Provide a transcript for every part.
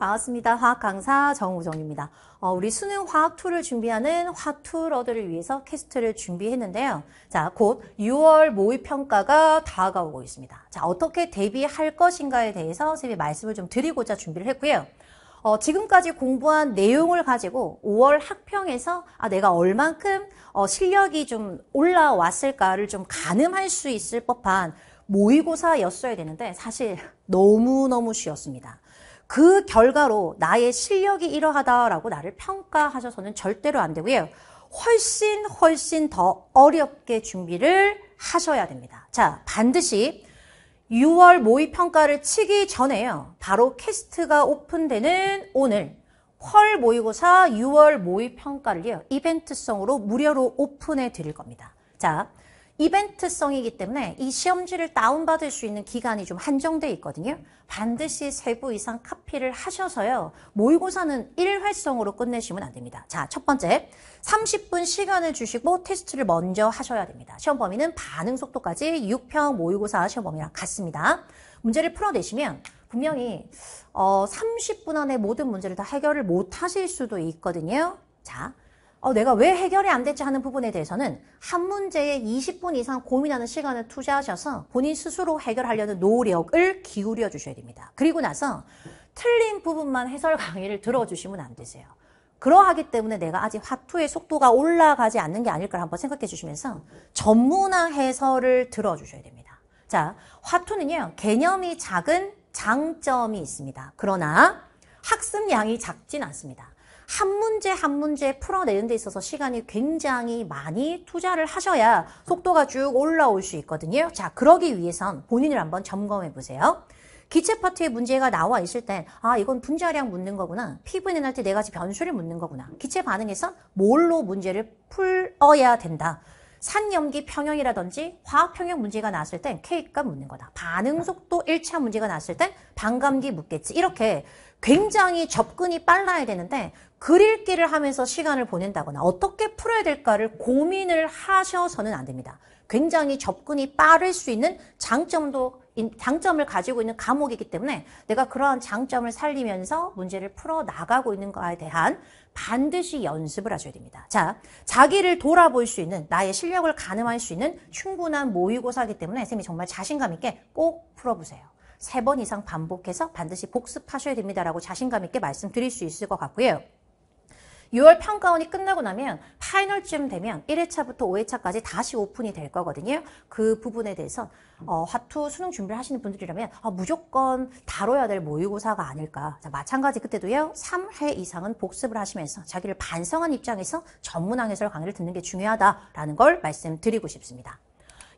반갑습니다. 화학 강사 정우정입니다. 어, 우리 수능 화학 2를 준비하는 화학 2러들을 위해서 캐스트를 준비했는데요. 자, 곧 6월 모의 평가가 다가오고 있습니다. 자, 어떻게 대비할 것인가에 대해서 선생님이 말씀을 좀 드리고자 준비를 했고요. 어, 지금까지 공부한 내용을 가지고 5월 학평에서 아, 내가 얼만큼 어, 실력이 좀 올라왔을까를 좀 가늠할 수 있을 법한 모의고사였어야 되는데 사실 너무너무 쉬웠습니다. 그 결과로 나의 실력이 이러하다라고 나를 평가하셔서는 절대로 안 되고요. 훨씬 훨씬 더 어렵게 준비를 하셔야 됩니다. 자, 반드시 6월 모의 평가를 치기 전에요. 바로 캐스트가 오픈되는 오늘 펄 모의고사 6월 모의 평가를요. 이벤트성으로 무료로 오픈해 드릴 겁니다. 자, 이벤트성이기 때문에 이 시험지를 다운받을 수 있는 기간이 좀 한정돼 있거든요. 반드시 세부 이상 카피를 하셔서요. 모의고사는 일회성으로 끝내시면 안 됩니다. 자, 첫 번째. 30분 시간을 주시고 테스트를 먼저 하셔야 됩니다. 시험 범위는 반응 속도까지 6평 모의고사 시험 범위랑 같습니다. 문제를 풀어내시면 분명히 어, 30분 안에 모든 문제를 다 해결을 못 하실 수도 있거든요. 자, 어, 내가 왜 해결이 안 됐지 하는 부분에 대해서는 한 문제에 20분 이상 고민하는 시간을 투자하셔서 본인 스스로 해결하려는 노력을 기울여 주셔야 됩니다. 그리고 나서 틀린 부분만 해설 강의를 들어주시면 안 되세요. 그러하기 때문에 내가 아직 화투의 속도가 올라가지 않는 게 아닐까 한번 생각해 주시면서 전문화 해설을 들어주셔야 됩니다. 자, 화투는요, 개념이 작은 장점이 있습니다. 그러나 학습량이 작진 않습니다. 한 문제 한 문제 풀어내는 데 있어서 시간이 굉장히 많이 투자를 하셔야 속도가 쭉 올라올 수 있거든요. 자, 그러기 위해선 본인을 한번 점검해 보세요. 기체 파트에 문제가 나와 있을 땐, 아, 이건 분자량 묻는 거구나. 피부는 할때 네 가지 변수를 묻는 거구나. 기체 반응에선 뭘로 문제를 풀어야 된다. 산염기 평형이라든지 화학 평형 문제가 나왔을 땐 K값 묻는 거다. 반응 속도 1차 문제가 나왔을 땐 반감기 묻겠지. 이렇게 굉장히 접근이 빨라야 되는데 그릴기를 하면서 시간을 보낸다거나 어떻게 풀어야 될까를 고민을 하셔서는 안 됩니다. 굉장히 접근이 빠를 수 있는 장점도 장점을 가지고 있는 과목이기 때문에 내가 그러한 장점을 살리면서 문제를 풀어 나가고 있는 것에 대한 반드시 연습을 하셔야 됩니다. 자, 자기를 돌아볼 수 있는 나의 실력을 가늠할 수 있는 충분한 모의고사기 때문에 선생님이 정말 자신감 있게 꼭 풀어보세요. 세번 이상 반복해서 반드시 복습하셔야 됩니다라고 자신감 있게 말씀드릴 수 있을 것 같고요. 6월 평가원이 끝나고 나면 파이널쯤 되면 1회차부터 5회차까지 다시 오픈이 될 거거든요. 그 부분에 대해서 어, 화투 수능 준비를 하시는 분들이라면 아, 무조건 다뤄야 될 모의고사가 아닐까. 자, 마찬가지 그때도요. 3회 이상은 복습을 하시면서 자기를 반성한 입장에서 전문항에서 강의를 듣는 게 중요하다라는 걸 말씀드리고 싶습니다.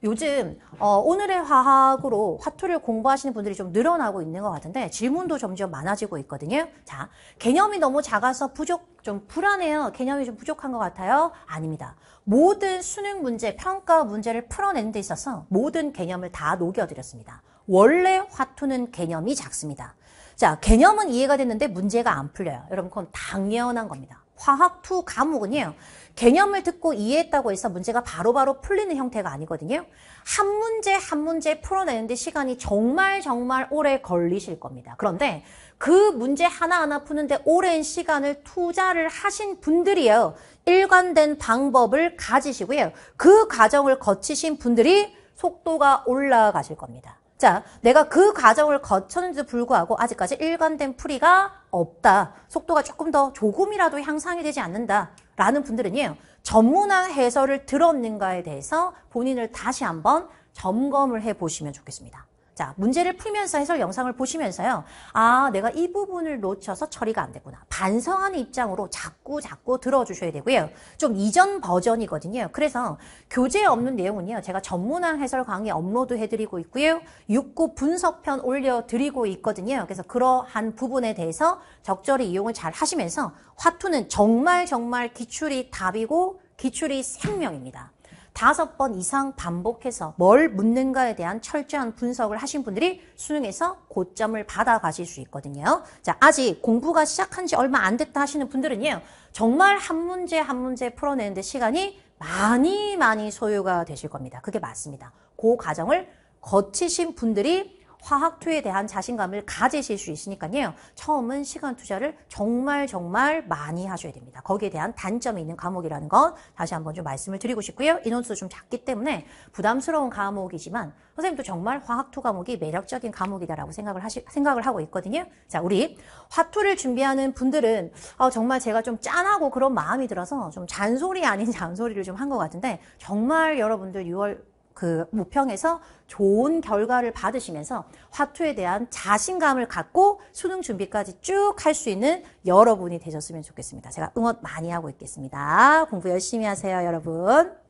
요즘 어, 오늘의 화학으로 화투를 공부하시는 분들이 좀 늘어나고 있는 것 같은데 질문도 점점 많아지고 있거든요. 자, 개념이 너무 작아서 부족, 좀 불안해요. 개념이 좀 부족한 것 같아요. 아닙니다. 모든 수능 문제, 평가 문제를 풀어내는 데 있어서 모든 개념을 다 녹여드렸습니다. 원래 화투는 개념이 작습니다. 자, 개념은 이해가 됐는데 문제가 안 풀려요. 여러분, 그건 당연한 겁니다. 화학 투 과목은요. 개념을 듣고 이해했다고 해서 문제가 바로바로 바로 풀리는 형태가 아니거든요. 한 문제 한 문제 풀어내는데 시간이 정말 정말 오래 걸리실 겁니다. 그런데 그 문제 하나하나 푸는데 오랜 시간을 투자를 하신 분들이요. 일관된 방법을 가지시고요. 그 과정을 거치신 분들이 속도가 올라가실 겁니다. 자, 내가 그 과정을 거쳤는데도 불구하고 아직까지 일관된 풀이가 없다. 속도가 조금 더 조금이라도 향상이 되지 않는다. 라는 분들은요. 전문화 해설을 들었는가에 대해서 본인을 다시 한번 점검을 해보시면 좋겠습니다. 자, 문제를 풀면서 해설 영상을 보시면서요. 아, 내가 이 부분을 놓쳐서 처리가 안 됐구나. 반성하는 입장으로 자꾸 자꾸 들어주셔야 되고요. 좀 이전 버전이거든요. 그래서 교재 에 없는 내용은요. 제가 전문화 해설 강의 업로드 해드리고 있고요. 육고 분석편 올려드리고 있거든요. 그래서 그러한 부분에 대해서 적절히 이용을 잘 하시면서 화투는 정말 정말 기출이 답이고 기출이 생명입니다. 다섯 번 이상 반복해서 뭘 묻는가에 대한 철저한 분석을 하신 분들이 수능에서 고점을 받아 가실 수 있거든요. 자, 아직 공부가 시작한 지 얼마 안 됐다 하시는 분들은요. 정말 한 문제 한 문제 풀어내는데 시간이 많이 많이 소요가 되실 겁니다. 그게 맞습니다. 그 과정을 거치신 분들이 화학투에 대한 자신감을 가지실 수 있으니까요. 처음은 시간 투자를 정말 정말 많이 하셔야 됩니다. 거기에 대한 단점이 있는 과목이라는 건 다시 한번 좀 말씀을 드리고 싶고요. 인원수 도좀 작기 때문에 부담스러운 과목이지만 선생님도 정말 화학투 과목이 매력적인 과목이다라고 생각을 하시 생각을 하고 있거든요. 자, 우리 화투를 준비하는 분들은 어, 정말 제가 좀 짠하고 그런 마음이 들어서 좀 잔소리 아닌 잔소리를 좀 한 것 같은데 정말 여러분들 6월 그무평에서 좋은 결과를 받으시면서 화투에 대한 자신감을 갖고 수능 준비까지 쭉 할 수 있는 여러분이 되셨으면 좋겠습니다. 제가 응원 많이 하고 있겠습니다. 공부 열심히 하세요, 여러분.